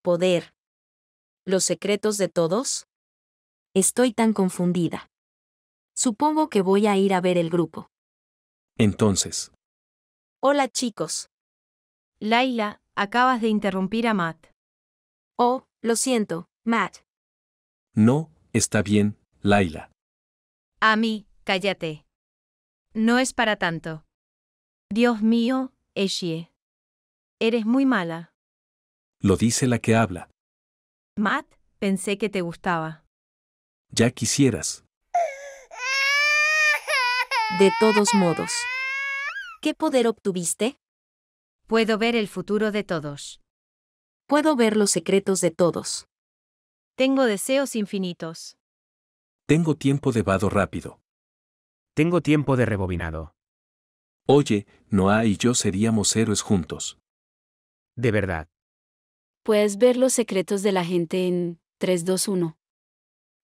poder. ¿Los secretos de todos? Estoy tan confundida. Supongo que voy a ir a ver el grupo. Entonces. Hola chicos. Laila, acabas de interrumpir a Matt. Oh, lo siento, Matt. No, está bien, Laila. A mí, cállate. No es para tanto. Dios mío, Eshie. Eres muy mala. Lo dice la que habla. Matt, pensé que te gustaba. Ya quisieras. De todos modos. ¿Qué poder obtuviste? Puedo ver el futuro de todos. Puedo ver los secretos de todos. Tengo deseos infinitos. Tengo tiempo de vado rápido. Tengo tiempo de rebobinado. Oye, Noah y yo seríamos héroes juntos. De verdad. Puedes ver los secretos de la gente en 321.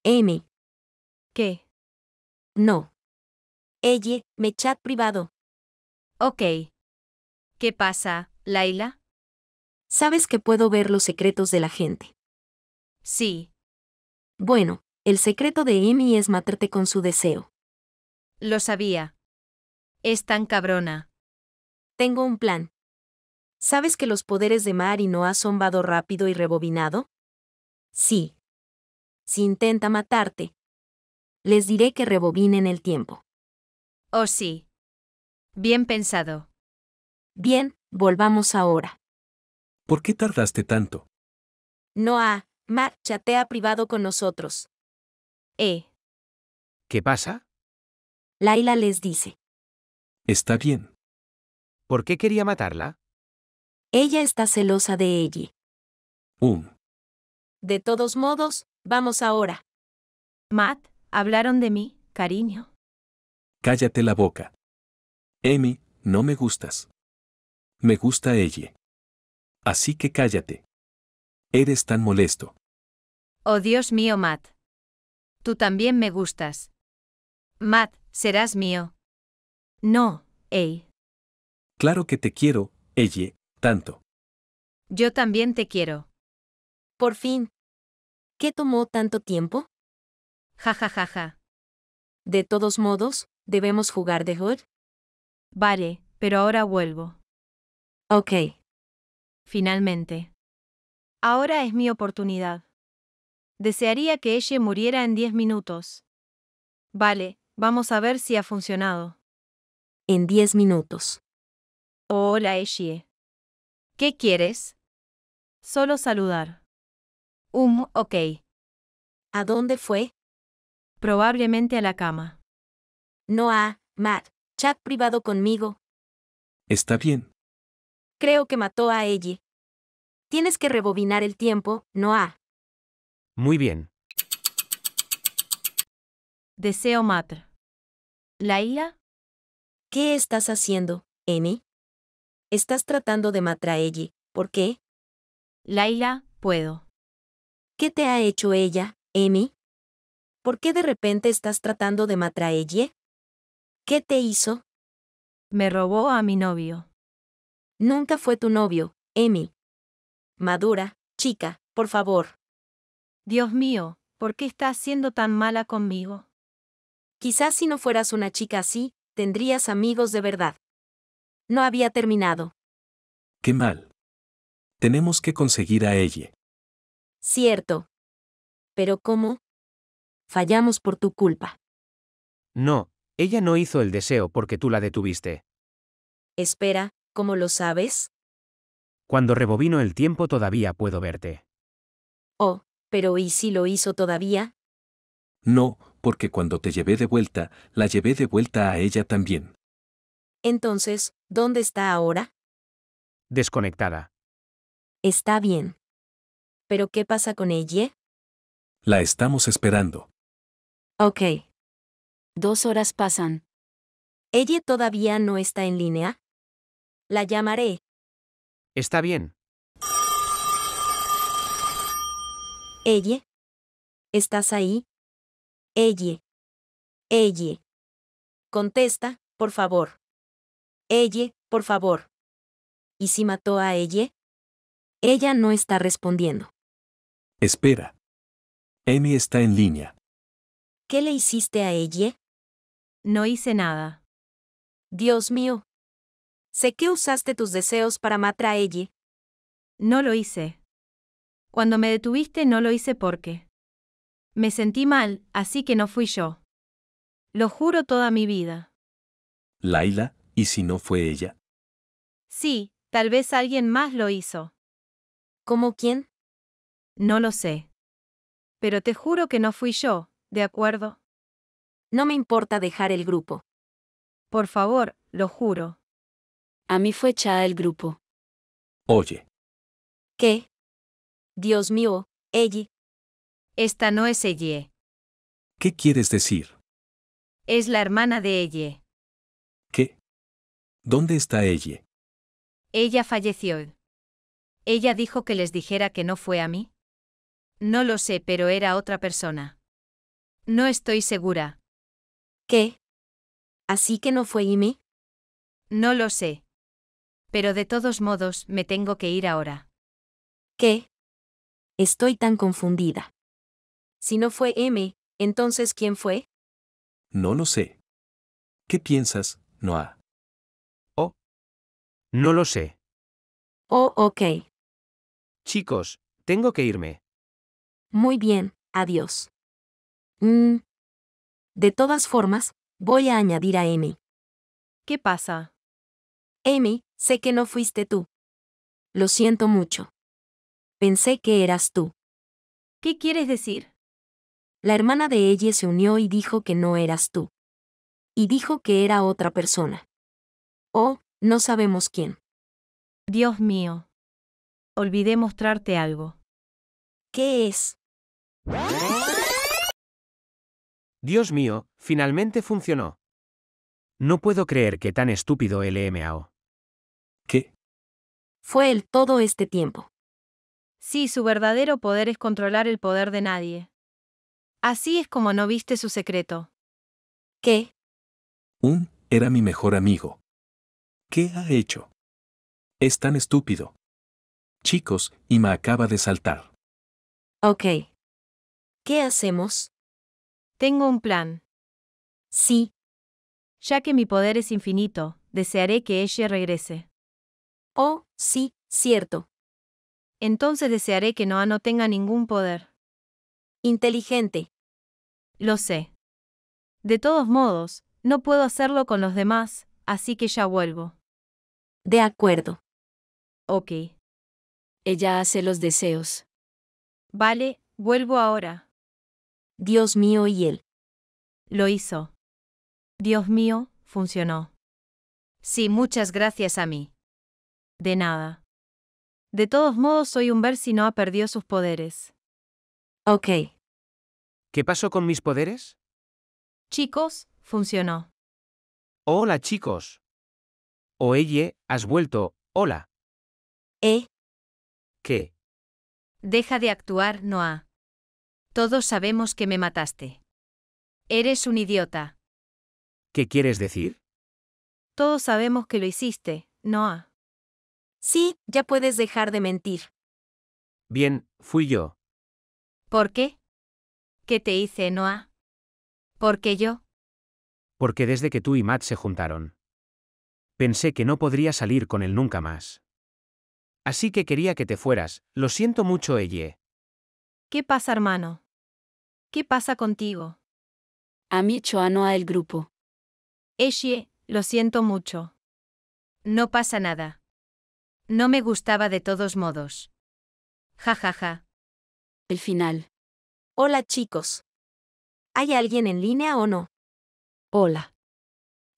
Amy. ¿Qué? No. Ella, me chat privado. Ok. ¿Qué pasa, Laila? Sabes que puedo ver los secretos de la gente. Sí. Bueno, el secreto de Amy es matarte con su deseo. Lo sabía. Es tan cabrona. Tengo un plan. ¿Sabes que los poderes de Mar y Noah son rápido y rebobinado? Sí. Si intenta matarte, les diré que rebobinen el tiempo. Oh sí. Bien pensado. Bien, volvamos ahora. ¿Por qué tardaste tanto? Noah, Mar chatea privado con nosotros. Eh. ¿Qué pasa? Laila les dice. Está bien. ¿Por qué quería matarla? Ella está celosa de ella. De todos modos, vamos ahora. Matt, hablaron de mí, cariño. Cállate la boca. Amy, no me gustas. Me gusta ella. Así que cállate. Eres tan molesto. Oh Dios mío, Matt. Tú también me gustas. Matt, serás mío. No, ey. Claro que te quiero, ella, tanto. Yo también te quiero. Por fin. ¿Qué tomó tanto tiempo? Ja ja ja De todos modos, ¿debemos jugar de hood? Vale, pero ahora vuelvo. Ok. Finalmente. Ahora es mi oportunidad. Desearía que ella muriera en 10 minutos. Vale, vamos a ver si ha funcionado. En 10 minutos. Hola, Eche. ¿Qué quieres? Solo saludar. Um, ok. ¿A dónde fue? Probablemente a la cama. No Matt, chat privado conmigo. Está bien. Creo que mató a Ellie. Tienes que rebobinar el tiempo, Noah. Muy bien. Deseo matar. ¿Laila? ¿Qué estás haciendo, Emi? Estás tratando de ella. ¿por qué? Laila, puedo. ¿Qué te ha hecho ella, Emi? ¿Por qué de repente estás tratando de ella? ¿Qué te hizo? Me robó a mi novio. Nunca fue tu novio, Emi. Madura, chica, por favor. Dios mío, ¿por qué estás siendo tan mala conmigo? Quizás si no fueras una chica así, tendrías amigos de verdad. No había terminado. Qué mal. Tenemos que conseguir a ella. Cierto. Pero ¿cómo? Fallamos por tu culpa. No, ella no hizo el deseo porque tú la detuviste. Espera, ¿cómo lo sabes? Cuando rebobino el tiempo todavía puedo verte. Oh, pero ¿y si lo hizo todavía? No, porque cuando te llevé de vuelta, la llevé de vuelta a ella también. Entonces, ¿dónde está ahora? Desconectada. Está bien. ¿Pero qué pasa con ella? La estamos esperando. Ok. Dos horas pasan. ¿Ella todavía no está en línea? La llamaré. Está bien. Ella. ¿Estás ahí? Ella. Ella. Contesta, por favor. Elle, por favor. ¿Y si mató a Elle? Ella no está respondiendo. Espera. Amy está en línea. ¿Qué le hiciste a Elle? No hice nada. Dios mío. Sé que usaste tus deseos para matar a Elle. No lo hice. Cuando me detuviste no lo hice porque. Me sentí mal, así que no fui yo. Lo juro toda mi vida. Laila, ¿Y si no fue ella? Sí, tal vez alguien más lo hizo. ¿Cómo quién? No lo sé. Pero te juro que no fui yo, ¿de acuerdo? No me importa dejar el grupo. Por favor, lo juro. A mí fue echada el grupo. Oye. ¿Qué? Dios mío, ella. Esta no es ellie. ¿Qué quieres decir? Es la hermana de ella. ¿Dónde está ella? Ella falleció. Ella dijo que les dijera que no fue a mí. No lo sé, pero era otra persona. No estoy segura. ¿Qué? ¿Así que no fue Imi? No lo sé. Pero de todos modos, me tengo que ir ahora. ¿Qué? Estoy tan confundida. Si no fue M, entonces ¿quién fue? No lo sé. ¿Qué piensas, Noah? No lo sé. Oh, ok. Chicos, tengo que irme. Muy bien, adiós. Mm. De todas formas, voy a añadir a Amy. ¿Qué pasa? Amy, sé que no fuiste tú. Lo siento mucho. Pensé que eras tú. ¿Qué quieres decir? La hermana de ella se unió y dijo que no eras tú. Y dijo que era otra persona. Oh, no sabemos quién. Dios mío. Olvidé mostrarte algo. ¿Qué es? Dios mío, finalmente funcionó. No puedo creer que tan estúpido LMAO. ¿Qué? Fue él todo este tiempo. Sí, su verdadero poder es controlar el poder de nadie. Así es como no viste su secreto. ¿Qué? Un, era mi mejor amigo. ¿Qué ha hecho? Es tan estúpido. Chicos, Ima acaba de saltar. Ok. ¿Qué hacemos? Tengo un plan. Sí. Ya que mi poder es infinito, desearé que ella regrese. Oh, sí, cierto. Entonces desearé que Noah no tenga ningún poder. Inteligente. Lo sé. De todos modos, no puedo hacerlo con los demás, así que ya vuelvo. De acuerdo. Ok. Ella hace los deseos. Vale, vuelvo ahora. Dios mío y él. Lo hizo. Dios mío, funcionó. Sí, muchas gracias a mí. De nada. De todos modos, soy un ver si no ha perdido sus poderes. Ok. ¿Qué pasó con mis poderes? Chicos, funcionó. Hola chicos. Oye, has vuelto, hola. ¿Eh? ¿Qué? Deja de actuar, Noah. Todos sabemos que me mataste. Eres un idiota. ¿Qué quieres decir? Todos sabemos que lo hiciste, Noah. Sí, ya puedes dejar de mentir. Bien, fui yo. ¿Por qué? ¿Qué te hice, Noah? ¿Por qué yo? Porque desde que tú y Matt se juntaron, pensé que no podría salir con él nunca más. Así que quería que te fueras, lo siento mucho, Elle. ¿Qué pasa, hermano? ¿Qué pasa contigo? A mí, mi a el grupo. Elle, lo siento mucho. No pasa nada. No me gustaba de todos modos. Ja ja ja. El final. Hola chicos. ¿Hay alguien en línea o no? Hola.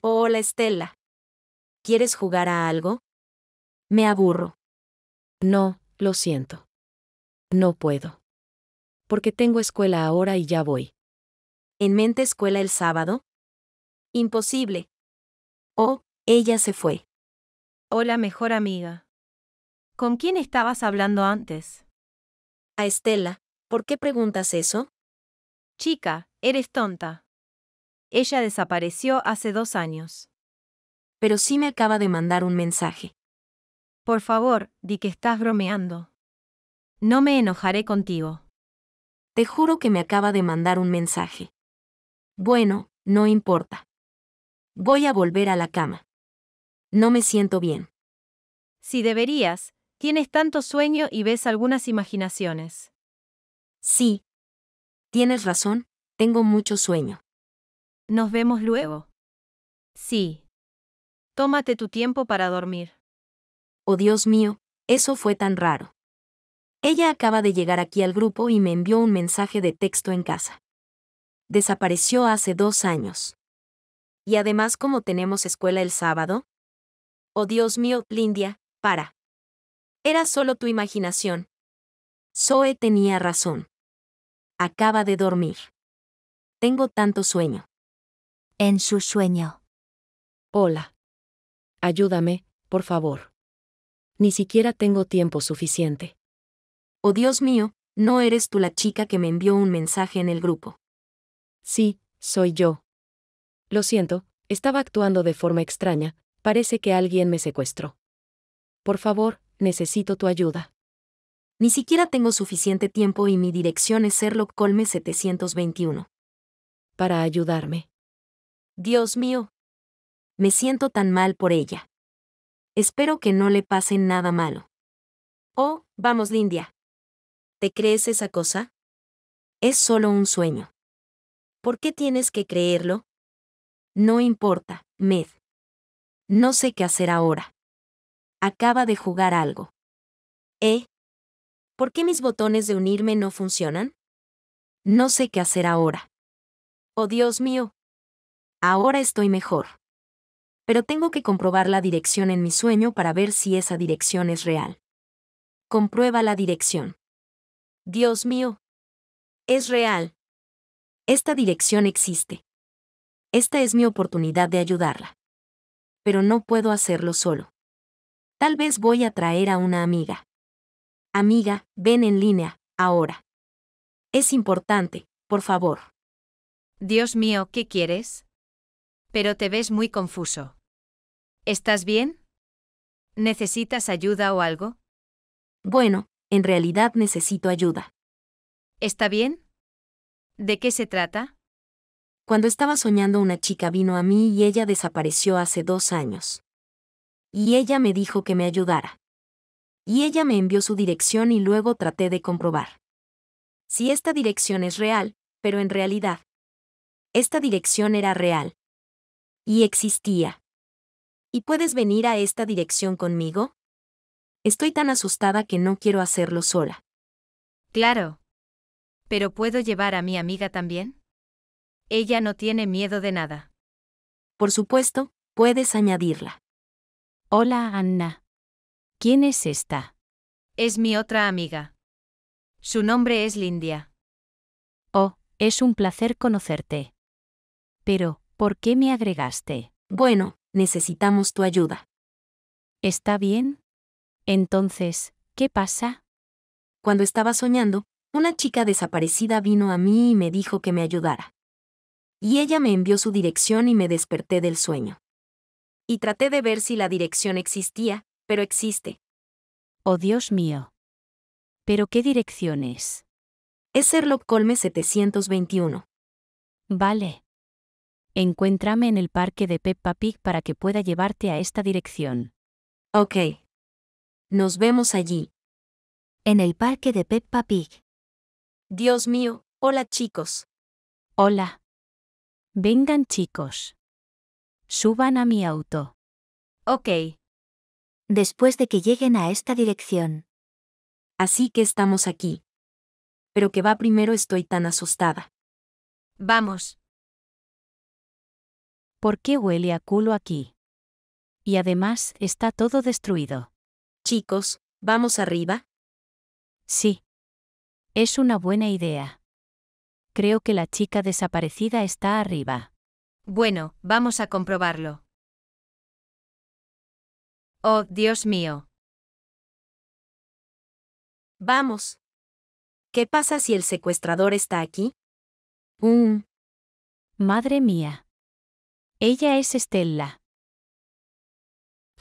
Hola Estela. ¿Quieres jugar a algo? Me aburro. No, lo siento. No puedo. Porque tengo escuela ahora y ya voy. ¿En mente escuela el sábado? Imposible. Oh, ella se fue. Hola, mejor amiga. ¿Con quién estabas hablando antes? A Estela, ¿por qué preguntas eso? Chica, eres tonta. Ella desapareció hace dos años pero sí me acaba de mandar un mensaje. Por favor, di que estás bromeando. No me enojaré contigo. Te juro que me acaba de mandar un mensaje. Bueno, no importa. Voy a volver a la cama. No me siento bien. Si deberías, tienes tanto sueño y ves algunas imaginaciones. Sí. Tienes razón, tengo mucho sueño. Nos vemos luego. Sí. Tómate tu tiempo para dormir. Oh Dios mío, eso fue tan raro. Ella acaba de llegar aquí al grupo y me envió un mensaje de texto en casa. Desapareció hace dos años. Y además como tenemos escuela el sábado. Oh Dios mío, Lindia, para. Era solo tu imaginación. Zoe tenía razón. Acaba de dormir. Tengo tanto sueño. En su sueño. Hola. Ayúdame, por favor. Ni siquiera tengo tiempo suficiente. Oh Dios mío, no eres tú la chica que me envió un mensaje en el grupo. Sí, soy yo. Lo siento, estaba actuando de forma extraña, parece que alguien me secuestró. Por favor, necesito tu ayuda. Ni siquiera tengo suficiente tiempo y mi dirección es Sherlock Colme 721. Para ayudarme. Dios mío, me siento tan mal por ella. Espero que no le pase nada malo. Oh, vamos, Lindia. ¿Te crees esa cosa? Es solo un sueño. ¿Por qué tienes que creerlo? No importa, Med. No sé qué hacer ahora. Acaba de jugar algo. ¿Eh? ¿Por qué mis botones de unirme no funcionan? No sé qué hacer ahora. Oh Dios mío. Ahora estoy mejor pero tengo que comprobar la dirección en mi sueño para ver si esa dirección es real. Comprueba la dirección. Dios mío. Es real. Esta dirección existe. Esta es mi oportunidad de ayudarla. Pero no puedo hacerlo solo. Tal vez voy a traer a una amiga. Amiga, ven en línea, ahora. Es importante, por favor. Dios mío, ¿qué quieres? Pero te ves muy confuso. ¿Estás bien? ¿Necesitas ayuda o algo? Bueno, en realidad necesito ayuda. ¿Está bien? ¿De qué se trata? Cuando estaba soñando una chica vino a mí y ella desapareció hace dos años. Y ella me dijo que me ayudara. Y ella me envió su dirección y luego traté de comprobar. Si esta dirección es real, pero en realidad. Esta dirección era real. Y existía. ¿Y puedes venir a esta dirección conmigo? Estoy tan asustada que no quiero hacerlo sola. Claro. Pero ¿puedo llevar a mi amiga también? Ella no tiene miedo de nada. Por supuesto, puedes añadirla. Hola, Anna. ¿Quién es esta? Es mi otra amiga. Su nombre es Lindia. Oh, es un placer conocerte. Pero, ¿por qué me agregaste? Bueno, Necesitamos tu ayuda. ¿Está bien? Entonces, ¿qué pasa? Cuando estaba soñando, una chica desaparecida vino a mí y me dijo que me ayudara. Y ella me envió su dirección y me desperté del sueño. Y traté de ver si la dirección existía, pero existe. Oh Dios mío. ¿Pero qué dirección es? Es Sherlock Colme 721. Vale. Encuéntrame en el parque de Peppa Pig para que pueda llevarte a esta dirección. Ok. Nos vemos allí. En el parque de Peppa Pig. Dios mío, hola chicos. Hola. Vengan chicos. Suban a mi auto. Ok. Después de que lleguen a esta dirección. Así que estamos aquí. Pero que va primero estoy tan asustada. Vamos. ¿Por qué huele a culo aquí? Y además está todo destruido. Chicos, ¿vamos arriba? Sí. Es una buena idea. Creo que la chica desaparecida está arriba. Bueno, vamos a comprobarlo. Oh, Dios mío. Vamos. ¿Qué pasa si el secuestrador está aquí? Mm. Madre mía. Ella es Estella.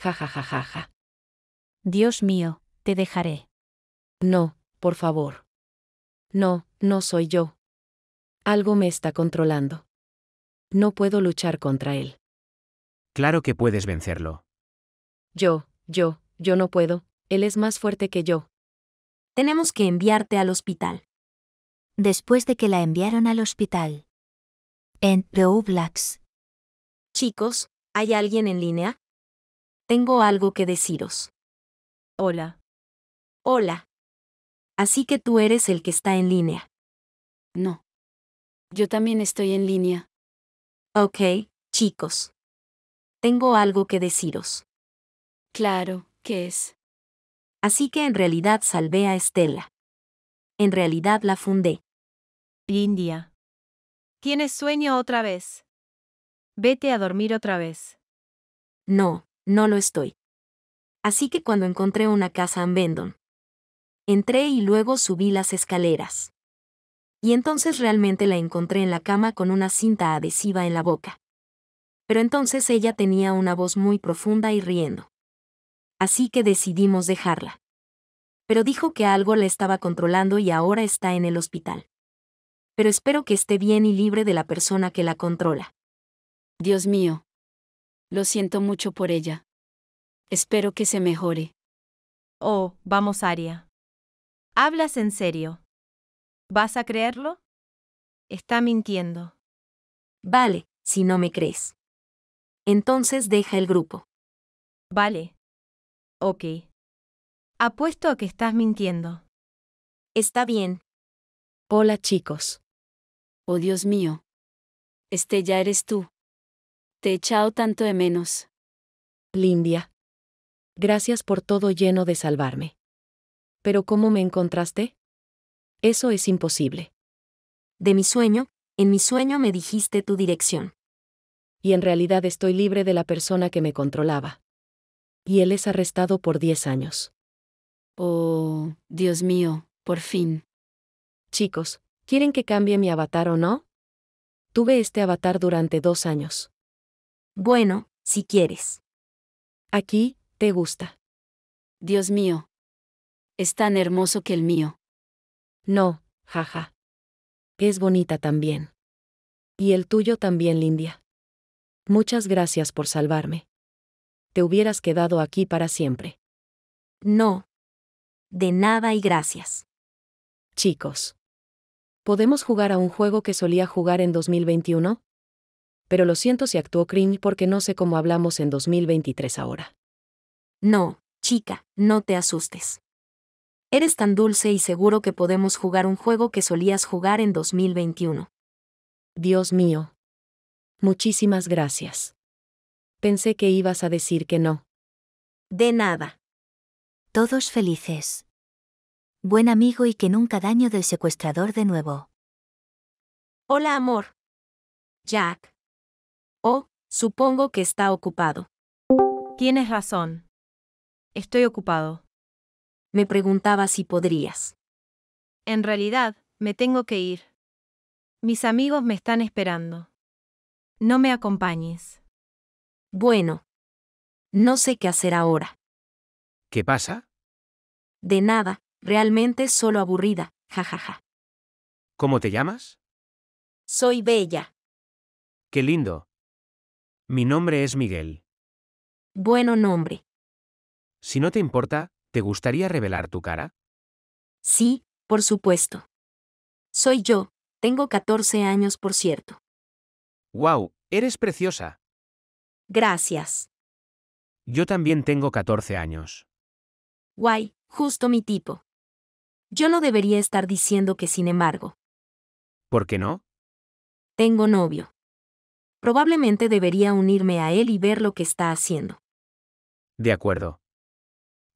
Ja ja ja ja ja. Dios mío, te dejaré. No, por favor. No, no soy yo. Algo me está controlando. No puedo luchar contra él. Claro que puedes vencerlo. Yo, yo, yo no puedo, él es más fuerte que yo. Tenemos que enviarte al hospital. Después de que la enviaron al hospital, en Roblox. Chicos, ¿hay alguien en línea? Tengo algo que deciros. Hola. Hola. Así que tú eres el que está en línea. No. Yo también estoy en línea. Ok, chicos. Tengo algo que deciros. Claro, ¿qué es? Así que en realidad salvé a Estela. En realidad la fundé. India. Tienes sueño otra vez. Vete a dormir otra vez. No, no lo estoy. Así que cuando encontré una casa en Bendon, entré y luego subí las escaleras. Y entonces realmente la encontré en la cama con una cinta adhesiva en la boca. Pero entonces ella tenía una voz muy profunda y riendo. Así que decidimos dejarla. Pero dijo que algo la estaba controlando y ahora está en el hospital. Pero espero que esté bien y libre de la persona que la controla. Dios mío. Lo siento mucho por ella. Espero que se mejore. Oh, vamos, Aria. Hablas en serio. ¿Vas a creerlo? Está mintiendo. Vale, si no me crees. Entonces deja el grupo. Vale. Ok. Apuesto a que estás mintiendo. Está bien. Hola chicos. Oh Dios mío. Este ya eres tú. Te he echado tanto de menos. Lindia. Gracias por todo lleno de salvarme. Pero ¿cómo me encontraste? Eso es imposible. De mi sueño, en mi sueño me dijiste tu dirección. Y en realidad estoy libre de la persona que me controlaba. Y él es arrestado por 10 años. Oh, Dios mío, por fin. Chicos, ¿quieren que cambie mi avatar o no? Tuve este avatar durante dos años. Bueno, si quieres. Aquí, te gusta. Dios mío. Es tan hermoso que el mío. No, jaja. Es bonita también. Y el tuyo también, Lindia. Muchas gracias por salvarme. Te hubieras quedado aquí para siempre. No. De nada y gracias. Chicos. ¿Podemos jugar a un juego que solía jugar en 2021? pero lo siento si actuó crimen porque no sé cómo hablamos en 2023 ahora. No, chica, no te asustes. Eres tan dulce y seguro que podemos jugar un juego que solías jugar en 2021. Dios mío. Muchísimas gracias. Pensé que ibas a decir que no. De nada. Todos felices. Buen amigo y que nunca daño del secuestrador de nuevo. Hola, amor. Jack. Oh, supongo que está ocupado. Tienes razón. Estoy ocupado. Me preguntaba si podrías. En realidad, me tengo que ir. Mis amigos me están esperando. No me acompañes. Bueno. No sé qué hacer ahora. ¿Qué pasa? De nada, realmente solo aburrida, jajaja. Ja, ja. ¿Cómo te llamas? Soy Bella. Qué lindo. Mi nombre es Miguel. Bueno nombre. Si no te importa, ¿te gustaría revelar tu cara? Sí, por supuesto. Soy yo, tengo 14 años por cierto. ¡Wow! Eres preciosa. Gracias. Yo también tengo 14 años. Guay, justo mi tipo. Yo no debería estar diciendo que sin embargo. ¿Por qué no? Tengo novio. Probablemente debería unirme a él y ver lo que está haciendo. De acuerdo.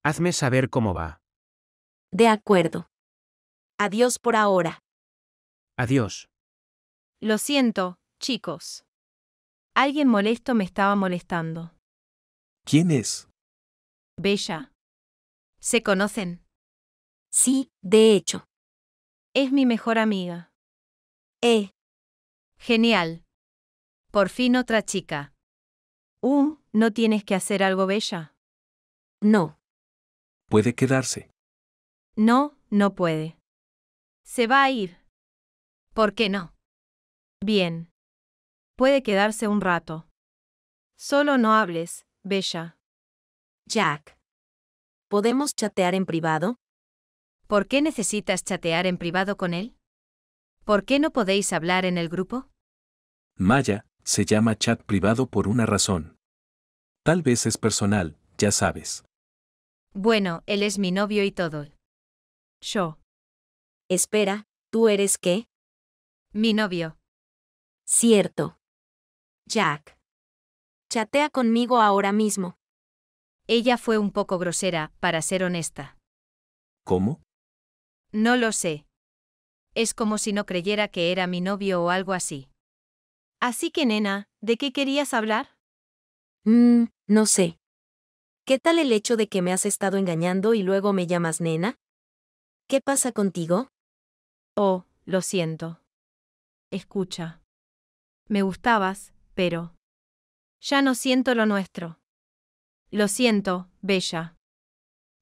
Hazme saber cómo va. De acuerdo. Adiós por ahora. Adiós. Lo siento, chicos. Alguien molesto me estaba molestando. ¿Quién es? Bella. ¿Se conocen? Sí, de hecho. Es mi mejor amiga. Eh. Genial. Por fin otra chica. Uh, ¿no tienes que hacer algo bella? No. Puede quedarse. No, no puede. Se va a ir. ¿Por qué no? Bien. Puede quedarse un rato. Solo no hables, Bella. Jack. ¿Podemos chatear en privado? ¿Por qué necesitas chatear en privado con él? ¿Por qué no podéis hablar en el grupo? Maya, se llama chat privado por una razón. Tal vez es personal, ya sabes. Bueno, él es mi novio y todo. Yo. Espera, ¿tú eres qué? Mi novio. Cierto. Jack. Chatea conmigo ahora mismo. Ella fue un poco grosera, para ser honesta. ¿Cómo? No lo sé. Es como si no creyera que era mi novio o algo así. Así que, nena, ¿de qué querías hablar? Mmm, no sé. ¿Qué tal el hecho de que me has estado engañando y luego me llamas nena? ¿Qué pasa contigo? Oh, lo siento. Escucha. Me gustabas, pero... Ya no siento lo nuestro. Lo siento, Bella.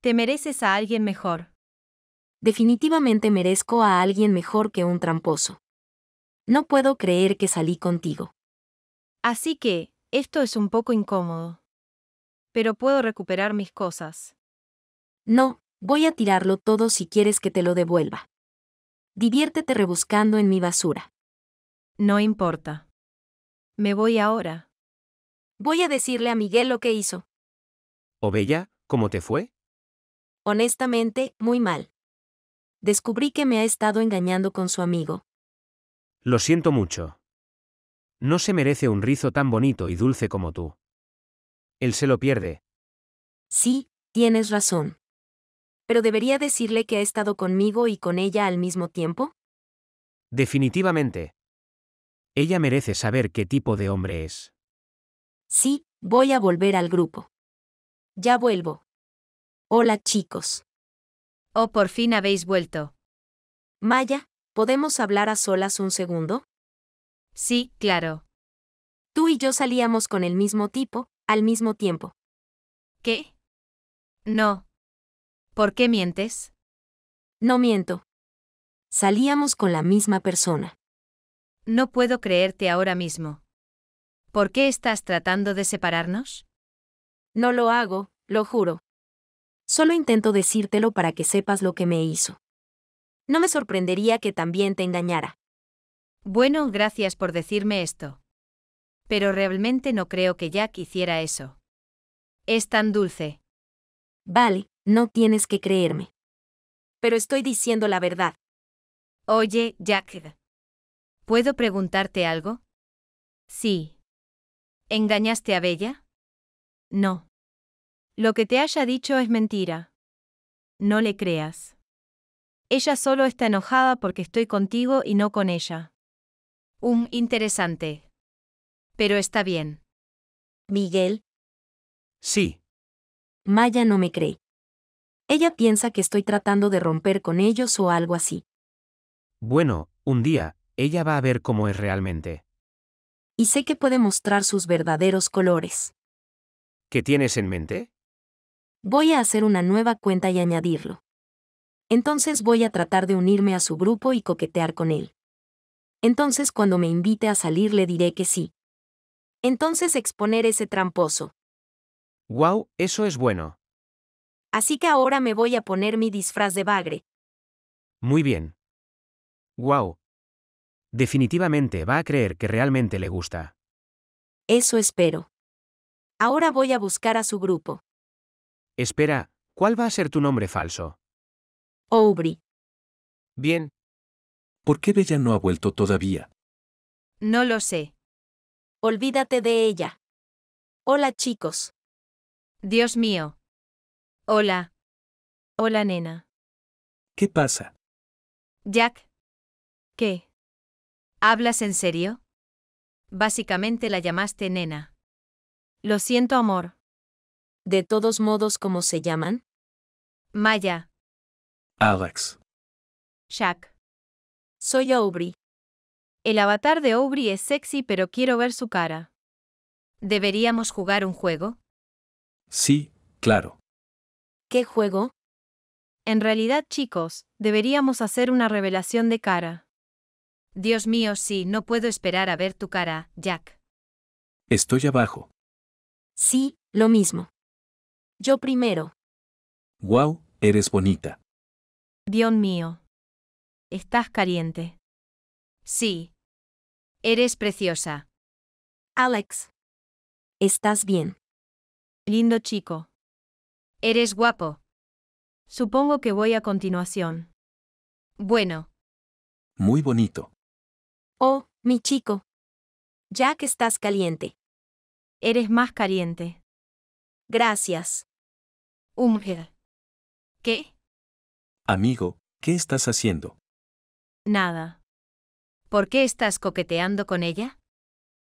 Te mereces a alguien mejor. Definitivamente merezco a alguien mejor que un tramposo. No puedo creer que salí contigo. Así que, esto es un poco incómodo. Pero puedo recuperar mis cosas. No, voy a tirarlo todo si quieres que te lo devuelva. Diviértete rebuscando en mi basura. No importa. Me voy ahora. Voy a decirle a Miguel lo que hizo. ¿O Bella, cómo te fue? Honestamente, muy mal. Descubrí que me ha estado engañando con su amigo, lo siento mucho. No se merece un rizo tan bonito y dulce como tú. Él se lo pierde. Sí, tienes razón. ¿Pero debería decirle que ha estado conmigo y con ella al mismo tiempo? Definitivamente. Ella merece saber qué tipo de hombre es. Sí, voy a volver al grupo. Ya vuelvo. Hola chicos. Oh, por fin habéis vuelto. Maya, ¿Podemos hablar a solas un segundo? Sí, claro. Tú y yo salíamos con el mismo tipo, al mismo tiempo. ¿Qué? No. ¿Por qué mientes? No miento. Salíamos con la misma persona. No puedo creerte ahora mismo. ¿Por qué estás tratando de separarnos? No lo hago, lo juro. Solo intento decírtelo para que sepas lo que me hizo no me sorprendería que también te engañara. Bueno, gracias por decirme esto. Pero realmente no creo que Jack hiciera eso. Es tan dulce. Vale, no tienes que creerme. Pero estoy diciendo la verdad. Oye, Jack. ¿Puedo preguntarte algo? Sí. ¿Engañaste a Bella? No. Lo que te haya dicho es mentira. No le creas. Ella solo está enojada porque estoy contigo y no con ella. Un interesante. Pero está bien. Miguel. Sí. Maya no me cree. Ella piensa que estoy tratando de romper con ellos o algo así. Bueno, un día, ella va a ver cómo es realmente. Y sé que puede mostrar sus verdaderos colores. ¿Qué tienes en mente? Voy a hacer una nueva cuenta y añadirlo entonces voy a tratar de unirme a su grupo y coquetear con él. Entonces cuando me invite a salir le diré que sí. Entonces exponer ese tramposo. Wow, eso es bueno. Así que ahora me voy a poner mi disfraz de bagre. Muy bien. Wow. Definitivamente va a creer que realmente le gusta. Eso espero. Ahora voy a buscar a su grupo. Espera, ¿cuál va a ser tu nombre falso? Aubrey. Bien. ¿Por qué Bella no ha vuelto todavía? No lo sé. Olvídate de ella. Hola chicos. Dios mío. Hola. Hola nena. ¿Qué pasa? Jack. ¿Qué? ¿Hablas en serio? Básicamente la llamaste nena. Lo siento amor. De todos modos, ¿cómo se llaman? Maya. Alex. Jack. Soy Aubrey. El avatar de Aubrey es sexy pero quiero ver su cara. ¿Deberíamos jugar un juego? Sí, claro. ¿Qué juego? En realidad, chicos, deberíamos hacer una revelación de cara. Dios mío, sí, no puedo esperar a ver tu cara, Jack. Estoy abajo. Sí, lo mismo. Yo primero. Wow, eres bonita. Dios mío. Estás caliente. Sí. Eres preciosa. Alex. Estás bien. Lindo chico. Eres guapo. Supongo que voy a continuación. Bueno. Muy bonito. Oh, mi chico. Ya que estás caliente. Eres más caliente. Gracias. Umger. ¿Qué? Amigo, ¿qué estás haciendo? Nada. ¿Por qué estás coqueteando con ella?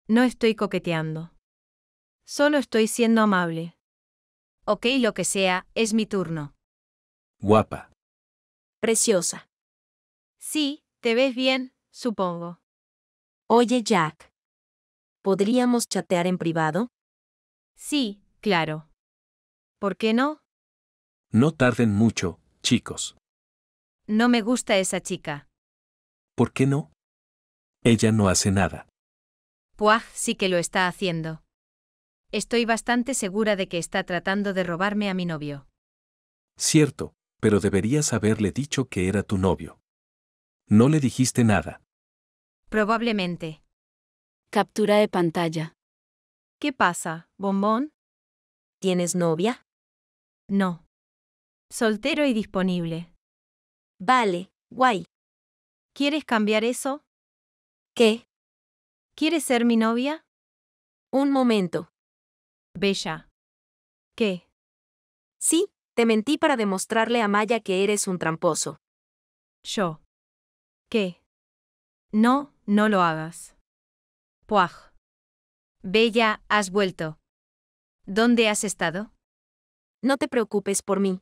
No estoy coqueteando. Solo estoy siendo amable. Ok, lo que sea, es mi turno. Guapa. Preciosa. Sí, te ves bien, supongo. Oye, Jack. ¿Podríamos chatear en privado? Sí, claro. ¿Por qué no? No tarden mucho, chicos. No me gusta esa chica. ¿Por qué no? Ella no hace nada. Puah, sí que lo está haciendo. Estoy bastante segura de que está tratando de robarme a mi novio. Cierto, pero deberías haberle dicho que era tu novio. No le dijiste nada. Probablemente. Captura de pantalla. ¿Qué pasa, bombón? ¿Tienes novia? No. Soltero y disponible. Vale, guay. ¿Quieres cambiar eso? ¿Qué? ¿Quieres ser mi novia? Un momento. Bella. ¿Qué? Sí, te mentí para demostrarle a Maya que eres un tramposo. Yo. ¿Qué? No, no lo hagas. Puaj. Bella, has vuelto. ¿Dónde has estado? No te preocupes por mí.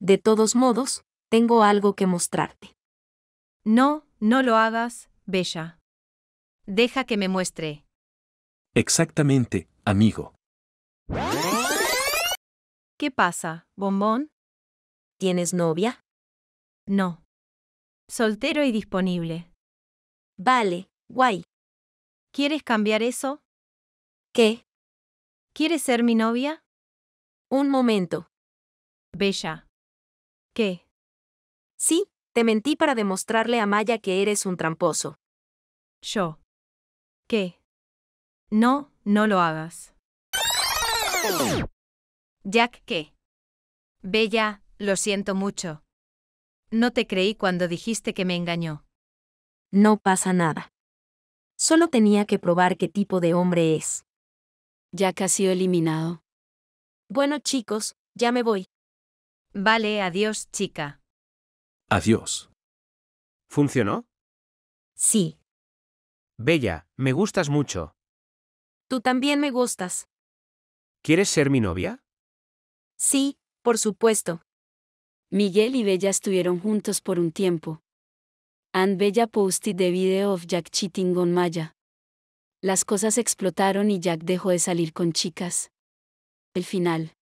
De todos modos, tengo algo que mostrarte. No, no lo hagas, Bella. Deja que me muestre. Exactamente, amigo. ¿Qué pasa, bombón? ¿Tienes novia? No. Soltero y disponible. Vale, guay. ¿Quieres cambiar eso? ¿Qué? ¿Quieres ser mi novia? Un momento. Bella. ¿Qué? Sí, te mentí para demostrarle a Maya que eres un tramposo. Yo. ¿Qué? No, no lo hagas. Jack, ¿qué? Bella, lo siento mucho. No te creí cuando dijiste que me engañó. No pasa nada. Solo tenía que probar qué tipo de hombre es. Jack ha sido eliminado. Bueno chicos, ya me voy. Vale, adiós chica. Adiós. ¿Funcionó? Sí. Bella, me gustas mucho. Tú también me gustas. ¿Quieres ser mi novia? Sí, por supuesto. Miguel y Bella estuvieron juntos por un tiempo. And Bella posted the video of Jack cheating on Maya. Las cosas explotaron y Jack dejó de salir con chicas. El final.